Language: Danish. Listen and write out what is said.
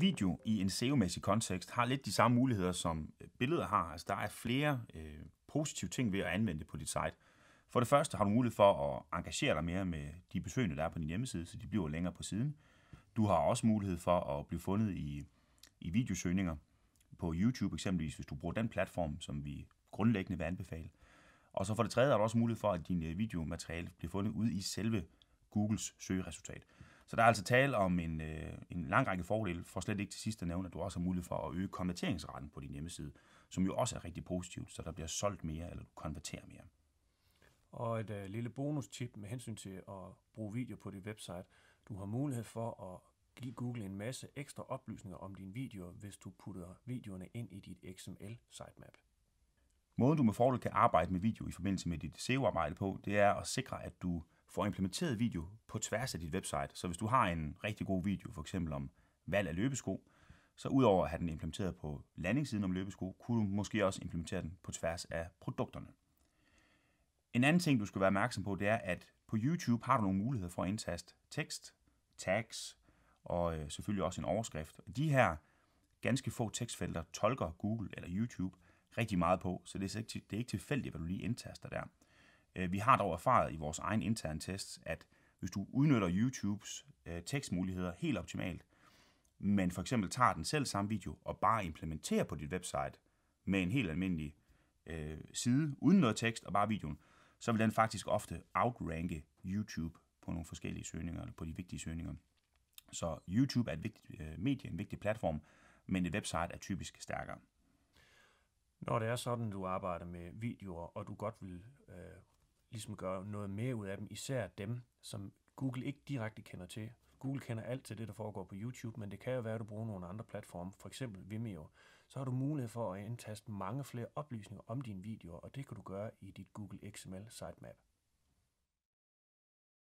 video i en SEO-mæssig kontekst har lidt de samme muligheder, som øh, billeder har. Altså, der er flere øh, positive ting ved at anvende det på dit site. For det første har du mulighed for at engagere dig mere med de besøgende, der er på din hjemmeside, så de bliver længere på siden. Du har også mulighed for at blive fundet i, i videosøgninger på YouTube eksempelvis, hvis du bruger den platform, som vi grundlæggende vil anbefale. Og så for det tredje er der også mulighed for, at din øh, videomateriale bliver fundet ud i selve Googles søgeresultat. Så der er altså tale om en, øh, en lang række fordele, for slet ikke til sidst at nævne, at du også har mulighed for at øge konverteringsretten på din hjemmeside, som jo også er rigtig positivt, så der bliver solgt mere, eller du konverterer mere. Og et øh, lille bonus-tip med hensyn til at bruge video på dit website. Du har mulighed for at give Google en masse ekstra oplysninger om dine videoer, hvis du putter videoerne ind i dit XML sitemap. Måden du med fordel kan arbejde med video i forbindelse med dit SEO-arbejde på, det er at sikre, at du får implementeret video på tværs af dit website. Så hvis du har en rigtig god video, for eksempel om valg af løbesko, så udover at have den implementeret på landingssiden om løbesko, kunne du måske også implementere den på tværs af produkterne. En anden ting, du skal være opmærksom på, det er, at på YouTube har du nogle muligheder for at indtaste tekst, tags og øh, selvfølgelig også en overskrift. De her ganske få tekstfelter tolker Google eller YouTube rigtig meget på, så det er ikke, det er ikke tilfældigt, hvad du lige indtaster der. Øh, vi har dog erfaret i vores egen interne test, at hvis du udnytter YouTubes øh, tekstmuligheder helt optimalt, men for eksempel tager den selv samme video og bare implementerer på dit website med en helt almindelig øh, side, uden noget tekst og bare videoen, så vil den faktisk ofte outranke YouTube på nogle forskellige søgninger, eller på de vigtige søgninger. Så YouTube er et vigtigt øh, medie, en vigtig platform, men et website er typisk stærkere. Når det er sådan, du arbejder med videoer, og du godt vil øh, ligesom gøre noget mere ud af dem, især dem, som Google ikke direkte kender til. Google kender alt til det, der foregår på YouTube, men det kan jo være, at du bruger nogle andre platforme, for eksempel Vimeo. Så har du mulighed for at indtaste mange flere oplysninger om dine videoer, og det kan du gøre i dit Google XML sitemap.